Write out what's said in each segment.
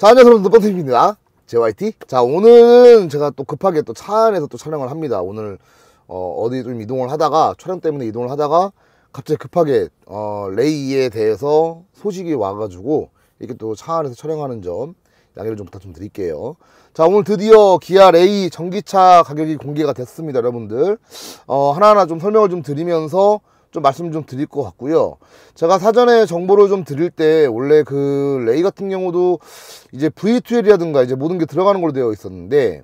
자 안녕하세요 여러분 입니다 JYT 자 오늘은 제가 또 급하게 또 차 안에서 또 촬영을 합니다 오늘 어, 디좀 이동을 하다가 촬영 때문에 이동을 하다가 갑자기 급하게 어, 레이에 대해서 소식이 와가지고 이렇게 또 차 안에서 촬영하는 점 양해를 좀 부탁 좀 드릴게요 자 오늘 드디어 기아 레이 전기차 가격이 공개가 됐습니다 여러분들 어, 하나하나 좀 설명을 좀 드리면서 좀 말씀 좀 드릴 것 같고요 제가 사전에 정보를 좀 드릴 때 원래 그 레이 같은 경우도 이제 V2L이라든가 이제 모든 게 들어가는 걸로 되어 있었는데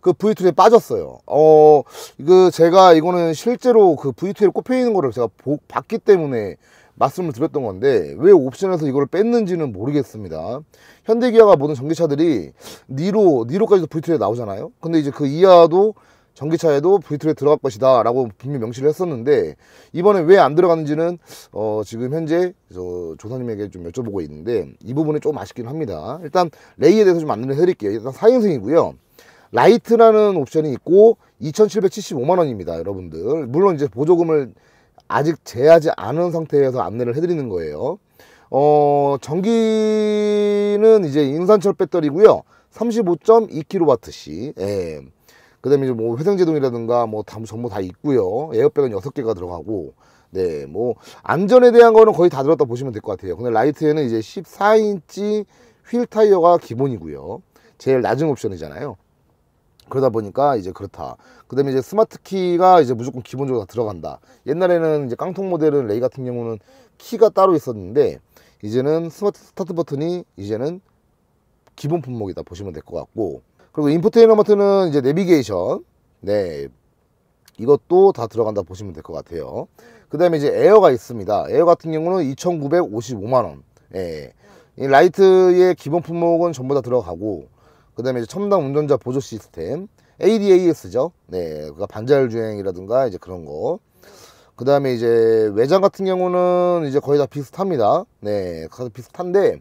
그 V2L에 빠졌어요 어그 제가 이거는 실제로 그 V2L 꼽혀 있는 거를 제가 보, 봤기 때문에 말씀을 드렸던 건데 왜 옵션에서 이걸 뺐는지는 모르겠습니다 현대기아가 모든 전기차들이 니로, 니로까지도 V2L에 나오잖아요 근데 이제 그 이하도 전기차에도 브이트에 들어갈 것이다 라고 분명 명시를 했었는데 이번에 왜 안들어가는지는어 지금 현재 조사님에게 좀 여쭤보고 있는데 이 부분이 좀 아쉽긴 합니다 일단 레이에 대해서 좀 안내를 해드릴게요 일단 4인승이고요 라이트라는 옵션이 있고 2775만원입니다 여러분들 물론 이제 보조금을 아직 제하지 않은 상태에서 안내를 해드리는 거예요 어 전기는 이제 인산철 배터리고요 35.2kWh 예. 그 다음에 이제 뭐 회생제동이라든가 뭐 다, 전부 다 있고요. 에어백은 6 개가 들어가고, 네, 뭐, 안전에 대한 거는 거의 다 들었다 보시면 될 것 같아요. 근데 라이트에는 이제 14인치 휠 타이어가 기본이고요. 제일 낮은 옵션이잖아요. 그러다 보니까 이제 그렇다. 그 다음에 이제 스마트 키가 이제 무조건 기본적으로 다 들어간다. 옛날에는 이제 깡통 모델은 레이 같은 경우는 키가 따로 있었는데, 이제는 스마트 스타트 버튼이 이제는 기본 품목이다 보시면 될 것 같고, 그리고 인포테인먼트는 이제 내비게이션 네 이것도 다 들어간다 보시면 될 것 같아요 그 다음에 이제 에어가 있습니다 에어 같은 경우는 2955만원 예. 이 라이트의 기본 품목은 전부 다 들어가고 그 다음에 첨단 운전자 보조 시스템 ADAS죠 네 그러니까 반자율 주행이라든가 이제 그런 거 그 다음에 이제 외장 같은 경우는 이제 거의 다 비슷합니다 네 비슷한데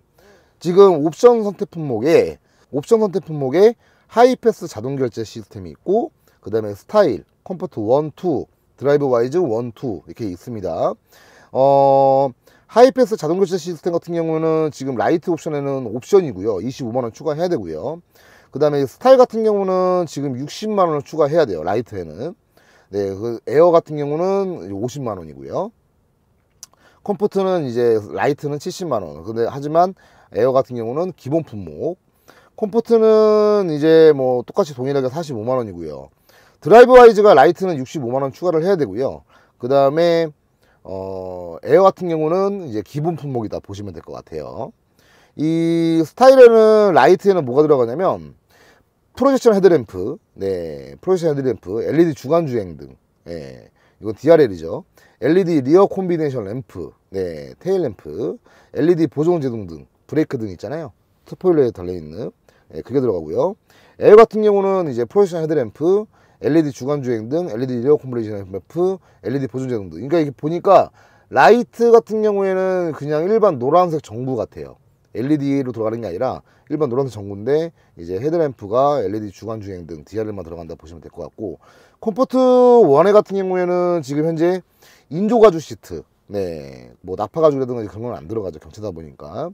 지금 옵션 선택 품목에 옵션 선택 품목에 하이패스 자동 결제 시스템이 있고 그 다음에 스타일, 컴포트 1, 2, 드라이브 와이즈 1, 2 이렇게 있습니다 어, 하이패스 자동 결제 시스템 같은 경우는 지금 라이트 옵션에는 옵션이고요 25만원 추가해야 되고요 그 다음에 스타일 같은 경우는 지금 60만원을 추가해야 돼요 라이트에는 네, 그 에어 같은 경우는 50만원이고요 컴포트는 이제 라이트는 70만원 근데 하지만 에어 같은 경우는 기본 품목 컴포트는 이제 뭐 똑같이 동일하게 45만원이고요 드라이브 와이즈가 라이트는 65만원 추가를 해야 되고요 그 다음에 어, 에어 같은 경우는 이제 기본 품목이다 보시면 될 것 같아요 이 스타일에는 라이트에는 뭐가 들어가냐면 프로젝션 헤드램프 네 프로젝션 헤드램프 LED 주간주행 등 네, 이건 DRL이죠 LED 리어 콤비네이션 램프 네 테일 램프 LED 보정제동등 브레이크 등 있잖아요 스포일러에 달려있는 예, 그게 들어가고요. L 같은 경우는 이제 프로젝션 헤드램프, LED 주간 주행 등, LED 리어 콤블레이션 램프, LED 보존 제동 등. 그러니까 이게 렇 보니까 라이트 같은 경우에는 그냥 일반 노란색 전구 같아요. LED로 들어가는 게 아니라 일반 노란색 전구인데 이제 헤드램프가 LED 주간 주행 등 DRL만 들어간다 보시면 될 것 같고 컴포트 원의 같은 경우에는 지금 현재 인조 가죽 시트 네, 뭐 나파 가죽이라든가 그런 건 안 들어가죠 경차다 보니까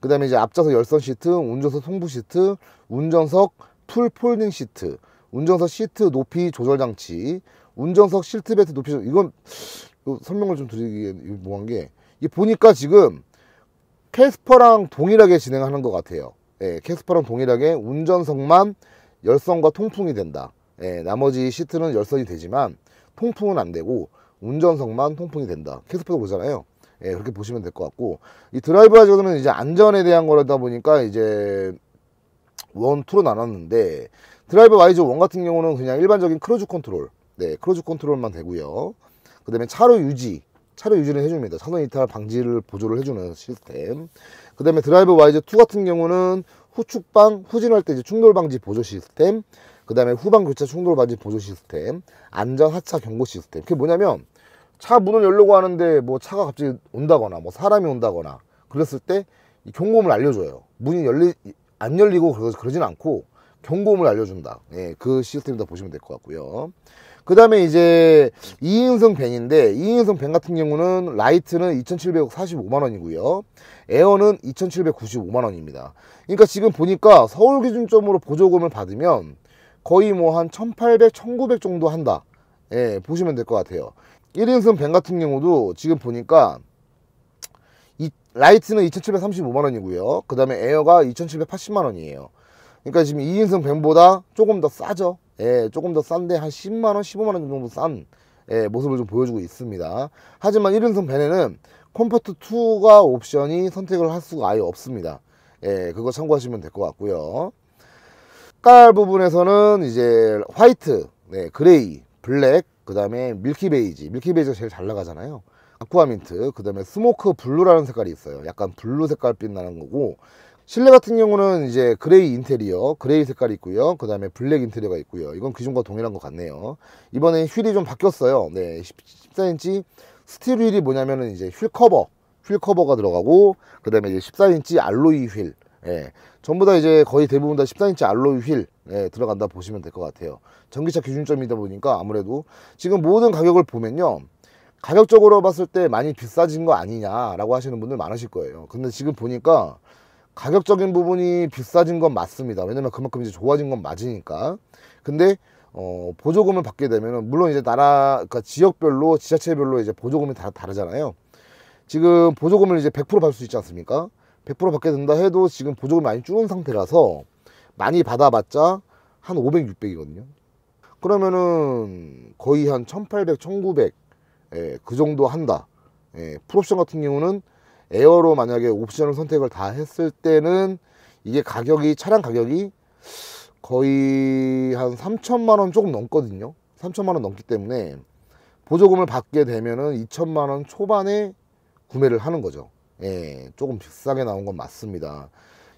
그 다음에 이제 앞좌석 열선 시트, 운전석 통부 시트, 운전석 풀 폴딩 시트, 운전석 시트 높이 조절 장치, 운전석 실트벨트 높이 조절, 이건 설명을 좀 드리기엔 뭐한 게, 이 보니까 지금 캐스퍼랑 동일하게 진행하는 것 같아요. 예, 캐스퍼랑 동일하게 운전석만 열선과 통풍이 된다. 예, 나머지 시트는 열선이 되지만 통풍은 안 되고 운전석만 통풍이 된다. 캐스퍼도 보잖아요 예, 그렇게 보시면 될 것 같고 이 드라이브 하저드는 이제 안전에 대한 거다 보니까 이제 원, 투로 나눴는데 드라이브 와이즈 원 같은 경우는 그냥 일반적인 크루즈 컨트롤 네, 크루즈 컨트롤만 되고요 그 다음에 차로 유지 차로 유지를 해줍니다 차선 이탈 방지를 보조를 해주는 시스템 그 다음에 드라이브 와이즈 2 같은 경우는 후축방 후진할 때 이제 충돌 방지 보조 시스템 그 다음에 후방 교차 충돌 방지 보조 시스템 안전 하차 경고 시스템 그게 뭐냐면 차 문을 열려고 하는데 뭐 차가 갑자기 온다거나 뭐 사람이 온다거나 그랬을 때이 경고음을 알려줘요. 문이 열리 안 열리고 그러, 진 않고 경고음을 알려준다. 예, 그 시스템이다 보시면 될 것 같고요. 그 다음에 이제 2인승 밴인데 2인승 밴 같은 경우는 라이트는 2745만원이고요 에어는 2795만원입니다 그러니까 지금 보니까 서울 기준점으로 보조금을 받으면 거의 뭐 한 1800, 1900 정도 한다 예, 보시면 될 것 같아요 1인승 벤 같은 경우도 지금 보니까 이 라이트는 2735만원이고요 그 다음에 에어가 2780만원이에요 그러니까 지금 2인승 벤보다 조금 더 싸죠 예, 조금 더 싼데 한 10만원 15만원 정도 싼 예, 모습을 좀 보여주고 있습니다 하지만 1인승 벤에는 컴포트 2가 옵션이 선택을 할 수가 아예 없습니다 예, 그거 참고하시면 될 것 같고요 깔 부분에서는 이제 화이트, 네, 그레이 블랙, 그 다음에 밀키 베이지. 밀키 베이지가 제일 잘 나가잖아요. 아쿠아민트, 그 다음에 스모크 블루라는 색깔이 있어요. 약간 블루 색깔빛 나는 거고 실내 같은 경우는 이제 그레이 인테리어, 그레이 색깔이 있고요. 그 다음에 블랙 인테리어가 있고요. 이건 기존과 동일한 것 같네요. 이번에 휠이 좀 바뀌었어요. 네, 14인치 스틸 휠이 뭐냐면은 이제 휠 커버, 휠 커버가 들어가고 그 다음에 14인치 알로이 휠 예, 전부 다 이제 거의 대부분 다1 3인치 알로이 휠 예, 들어간다 보시면 될 것 같아요 전기차 기준점이다 보니까 아무래도 지금 모든 가격을 보면요 가격적으로 봤을 때 많이 비싸진 거 아니냐라고 하시는 분들 많으실 거예요 근데 지금 보니까 가격적인 부분이 비싸진 건 맞습니다 왜냐면 그만큼 이제 좋아진 건 맞으니까 근데 어, 보조금을 받게 되면 물론 이제 나라 그러니까 지역별로 지자체별로 이제 보조금이 다 다르잖아요 지금 보조금을 이제 100% 받을 수 있지 않습니까 100% 받게 된다 해도 지금 보조금 많이 줄은 상태라서 많이 받아봤자 한 500, 600이거든요. 그러면은 거의 한 1800, 1900, 예, 그 정도 한다. 예, 풀옵션 같은 경우는 에어로 만약에 옵션을 선택을 다 했을 때는 이게 가격이, 차량 가격이 거의 한 3천만원 조금 넘거든요. 3천만원 넘기 때문에 보조금을 받게 되면은 2천만원 초반에 구매를 하는 거죠. 예, 조금 비싸게 나온 건 맞습니다.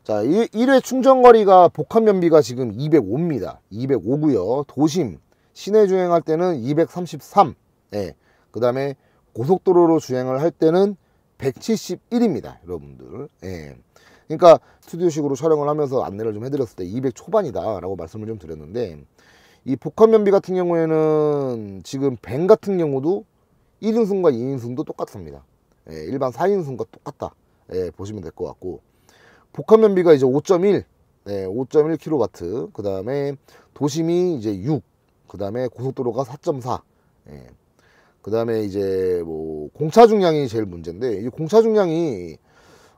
자, 1, 회 충전거리가 복합연비가 지금 205입니다. 205고요. 도심, 시내 주행할 때는 233. 예, 그 다음에 고속도로로 주행을 할 때는 171입니다. 여러분들. 예. 그러니까 스튜디오식으로 촬영을 하면서 안내를 좀 해드렸을 때 200 초반이다 라고 말씀을 좀 드렸는데 이 복합면비 같은 경우에는 지금 뱅 같은 경우도 1인승과 2인승도 똑같습니다 예, 일반 4인승과 똑같다 예, 보시면 될 것 같고 복합 연비가 이제 5.1 예, 5.1kW 그 다음에 도심이 이제 6그 다음에 고속도로가 4.4 예, 그 다음에 이제 뭐 공차 중량이 제일 문제인데 이 공차 중량이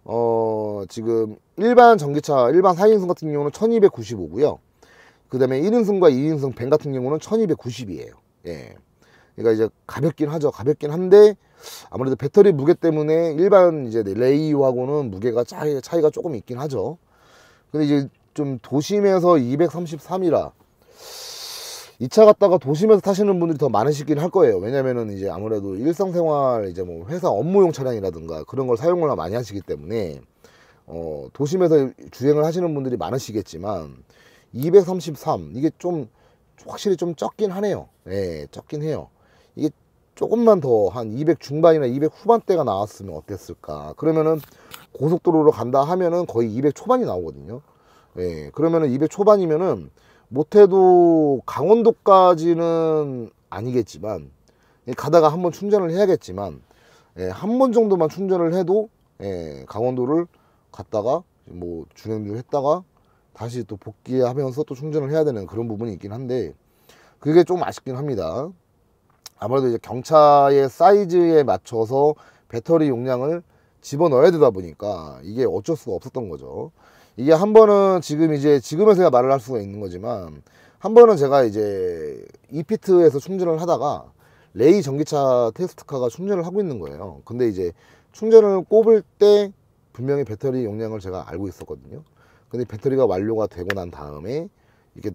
어 지금 일반 전기차 일반 4인승 같은 경우는 1295고요 그 다음에 1인승과 2인승 밴 같은 경우는 1290이에요 예 그러니까 이제 가볍긴 하죠 가볍긴 한데 아무래도 배터리 무게 때문에 일반 이제 레이유하고는 무게가 차이, 가 조금 있긴 하죠 근데 이제 좀 도심에서 233이라 이 차갔다가 도심에서 타시는 분들이 더 많으시긴 할 거예요 왜냐면은 이제 아무래도 일상생활 이제 뭐 회사 업무용 차량이라든가 그런 걸 사용을 많이 하시기 때문에 어 도심에서 주행을 하시는 분들이 많으시겠지만 233 이게 좀 확실히 좀 적긴 하네요 예 적긴 해요 조금만 더 한 200 중반이나 200 후반대가 나왔으면 어땠을까 그러면은 고속도로로 간다 하면은 거의 200 초반이 나오거든요 예 그러면은 200 초반이면은 못해도 강원도까지는 아니겠지만 예, 가다가 한번 충전을 해야겠지만 예, 한 번 정도만 충전을 해도 예, 강원도를 갔다가 뭐 주행주 했다가 다시 또 복귀하면서 또 충전을 해야 되는 그런 부분이 있긴 한데 그게 좀 아쉽긴 합니다 아무래도 이제 경차의 사이즈에 맞춰서 배터리 용량을 집어넣어야 되다 보니까 이게 어쩔 수가 없었던 거죠 이게 한 번은 지금 이제 지금에서야 말을 할 수가 있는 거지만 한 번은 제가 이제 이피트에서 충전을 하다가 레이 전기차 테스트카가 충전을 하고 있는 거예요 근데 이제 충전을 꼽을 때 분명히 배터리 용량을 제가 알고 있었거든요 근데 배터리가 완료가 되고 난 다음에 이렇게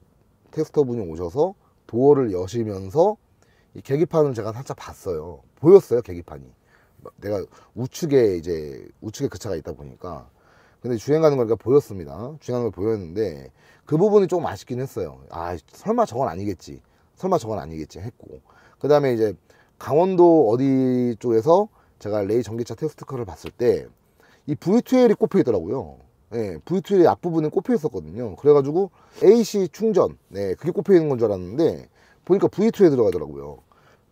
테스터 분이 오셔서 도어를 여시면서 이 계기판을 제가 살짝 봤어요. 보였어요, 계기판이. 내가 우측에 이제 우측에 그 차가 있다 보니까 근데 주행 가는 거니까 그러니까 보였습니다. 주행하는 걸 보였는데 그 부분이 조금 아쉽긴 했어요. 아 설마 저건 아니겠지. 설마 저건 아니겠지 했고 그 다음에 이제 강원도 어디 쪽에서 제가 레이 전기차 테스트컬을 봤을 때 이 V2L이 꼽혀 있더라고요. 예, V2L의 앞부분에 꼽혀 있었거든요. 그래가지고 AC 충전, 네, 그게 꼽혀 있는 건 줄 알았는데 보니까 V2에 들어가더라고요.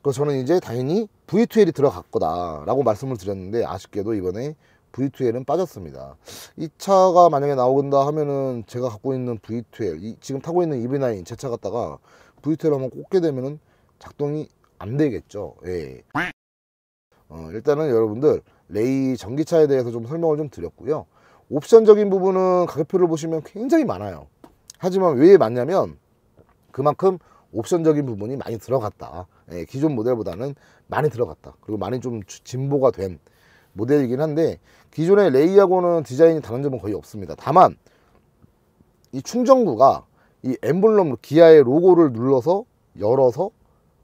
그 저는 이제 당연히 V2L이 들어갈 거다라고 말씀을 드렸는데 아쉽게도 이번에 V2L은 빠졌습니다. 이 차가 만약에 나오긴다 하면은 제가 갖고 있는 V2L, 이, 지금 타고 있는 EV9 제 차 갖다가 V2L 한번 꽂게 되면은 작동이 안 되겠죠. 예. 어, 일단은 여러분들 레이 전기차에 대해서 좀 설명을 좀 드렸고요. 옵션적인 부분은 가격표를 보시면 굉장히 많아요. 하지만 왜 많냐면 그만큼 옵션적인 부분이 많이 들어갔다. 예, 기존 모델보다는 많이 들어갔다. 그리고 많이 좀 진보가 된 모델이긴 한데 기존의 레이하고는 디자인이 다른 점은 거의 없습니다. 다만 이 충전구가 이 엠블럼 기아의 로고를 눌러서 열어서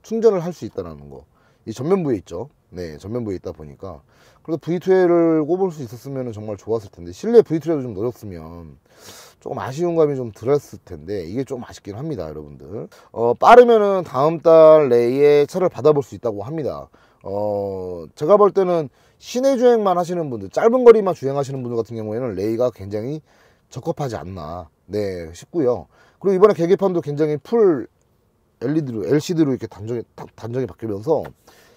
충전을 할 수 있다는 거. 이 전면부에 있죠. 네 전면부에 있다 보니까 그래서 V2L을 꼽을 수 있었으면 정말 좋았을 텐데 실내 V2L도 좀 넣었으면 조금 아쉬운 감이 좀 들었을 텐데 이게 좀 아쉽긴 합니다 여러분들 어, 빠르면은 다음 달 내에 차를 받아볼 수 있다고 합니다 어, 제가 볼 때는 시내 주행만 하시는 분들 짧은 거리만 주행하시는 분들 같은 경우에는 레이가 굉장히 적합하지 않나 네 싶고요 그리고 이번에 계기판도 굉장히 풀 LED로 LCD로 이렇게 단정이 단정이 바뀌면서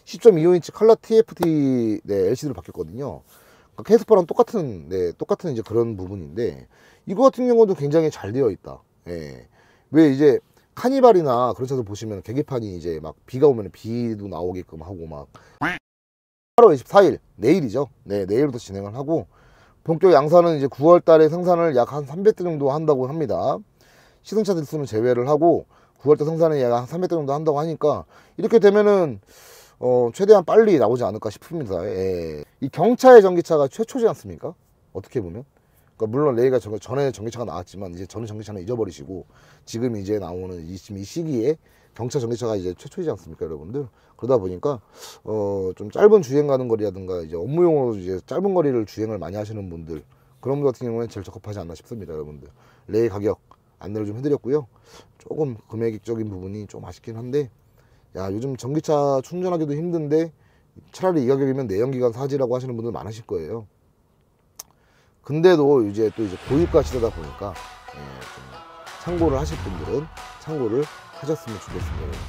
10.25인치 컬러 TFT 네, LCD로 바뀌었거든요. 그러 그러니까 캐스퍼랑 똑같은 네, 똑같은 이제 그런 부분인데 이거 같은 경우도 굉장히 잘 되어 있다. 예. 왜 이제 카니발이나 그런 차들 보시면 계기판이 이제 막 비가 오면 비도 나오게끔 하고 막 8월 24일 내일이죠. 네, 내일부터 진행을 하고 본격 양산은 이제 9월 달에 생산을 약 한 300대 정도 한다고 합니다. 시승차 대수는 제외를 하고 9월달 생산은 약한 300대 정도 한다고 하니까 이렇게 되면은 어, 최대한 빨리 나오지 않을까 싶습니다. 예. 이 경차의 전기차가 최초지 않습니까? 어떻게 보면. 그러니까 물론 레이가 전에 전기차가 나왔지만 이제 전에 전기차는 잊어버리시고 지금 이제 나오는 이, 지금 이 시기에 경차 전기차가 이제 최초이지 않습니까, 여러분들? 그러다 보니까 어, 좀 짧은 주행 가는 거리라든가 이제 업무용으로 이제 짧은 거리를 주행을 많이 하시는 분들 그런 분 같은 경우는 에 제일 적합하지 않나 싶습니다, 여러분들. 레이 가격 안내를 좀 해드렸고요. 조금 금액적인 부분이 좀 아쉽긴 한데 야 요즘 전기차 충전하기도 힘든데 차라리 이 가격이면 내연기관 사지라고 하시는 분들 많으실 거예요 근데도 이제 또 이제 고유가 시대다 보니까 예, 참고를 하실 분들은 참고를 하셨으면 좋겠습니다 여러분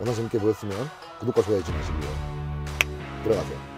영상 재밌게 보셨으면 구독과 좋아요 좀 하시고요 들어가세요